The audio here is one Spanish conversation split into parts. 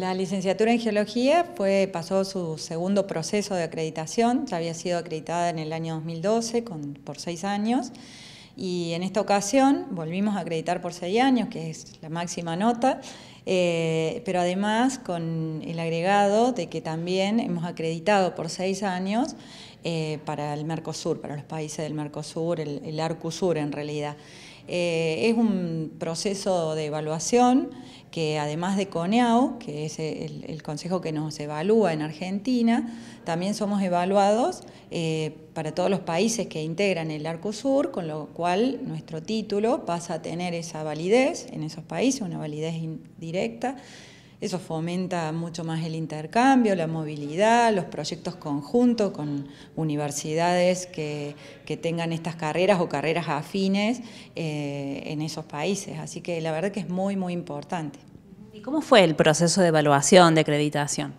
La licenciatura en Geología fue, pasó su segundo proceso de acreditación, ya había sido acreditada en el año 2012 por seis años y en esta ocasión volvimos a acreditar por seis años, que es la máxima nota, eh, pero además con el agregado de que también hemos acreditado por seis años eh, para el Mercosur, para los países del Mercosur, el, el en realidad. Eh, es un proceso de evaluación que además de CONEAU, que es el, consejo que nos evalúa en Argentina, también somos evaluados eh, para todos los países que integran el Arco Sur, con lo cual nuestro título pasa a tener esa validez en esos países, una validez indirecta. Eso fomenta mucho más el intercambio, la movilidad, los proyectos conjuntos con universidades que, tengan estas carreras o carreras afines eh, en esos países. Así que la verdad que es muy, muy importante. ¿Y cómo fue el proceso de evaluación, de acreditación?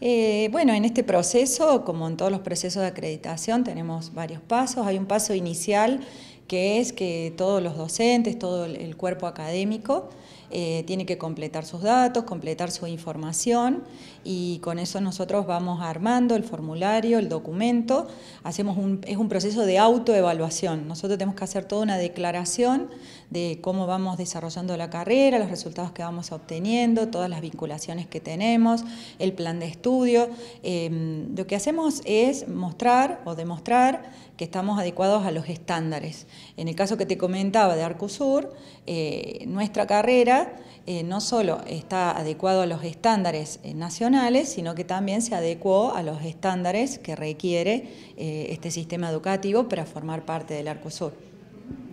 Eh, bueno, en este proceso, como en todos los procesos de acreditación, tenemos varios pasos. Hay un paso inicial que es que todos los docentes, todo el cuerpo académico, eh, tiene que completar sus datos, completar su información y con eso nosotros vamos armando el formulario, el documento, hacemos es un proceso de autoevaluación. Nosotros tenemos que hacer toda una declaración de cómo vamos desarrollando la carrera, los resultados que vamos obteniendo, todas las vinculaciones que tenemos, el plan de estudio. Em, lo que hacemos es mostrar o demostrar que estamos adecuados a los estándares. En el caso que te comentaba de Arcosur, eh, nuestra carrera eh, no solo está adecuado a los estándares eh, nacionales, sino que también se adecuó a los estándares que requiere este sistema educativo para formar parte del Arcosur.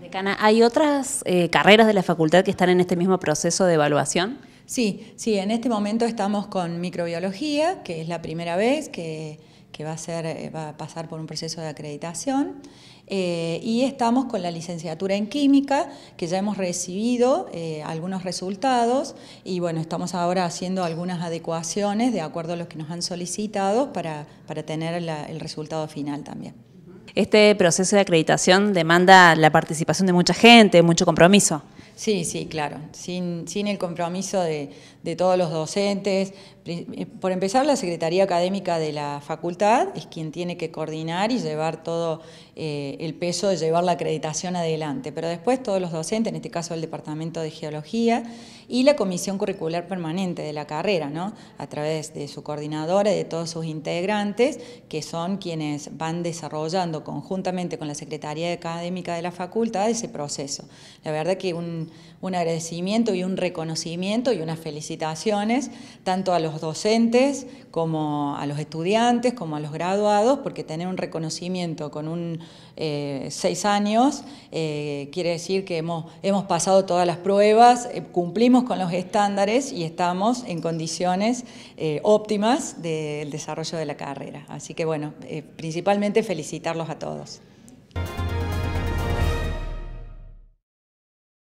Decana, ¿hay otras eh, carreras de la facultad que están en este mismo proceso de evaluación? Sí, sí, en este momento estamos con microbiología, que es la primera vez que, eh, va, a pasar por un proceso de acreditación. Eh, y estamos con la licenciatura en química, que ya hemos recibido algunos resultados y bueno, estamos ahora haciendo algunas adecuaciones de acuerdo a los que nos han solicitado para, tener el resultado final también este proceso de acreditación demanda la participación de mucha gente, mucho compromiso. Sí, sí, claro. Sin, el compromiso de, todos los docentes, eh, por empezar, la Secretaría Académica de la Facultad es quien tiene que coordinar y llevar todo eh, el peso de llevar la acreditación adelante, pero después todos los docentes, en este caso el Departamento de Geología y la Comisión Curricular Permanente de la carrera, ¿no? a través de su coordinadora y de todos sus integrantes, que son quienes van desarrollando conjuntamente con la Secretaría Académica de la Facultad ese proceso. La verdad que un agradecimiento y un reconocimiento y unas felicitaciones tanto a los docentes como a los estudiantes, como a los graduados, porque tener un reconocimiento con un eh, seis años eh, quiere decir que hemos, hemos pasado todas las pruebas, eh, cumplimos con los estándares y estamos en condiciones óptimas del desarrollo de la carrera. Así que bueno, principalmente felicitarlos a todos.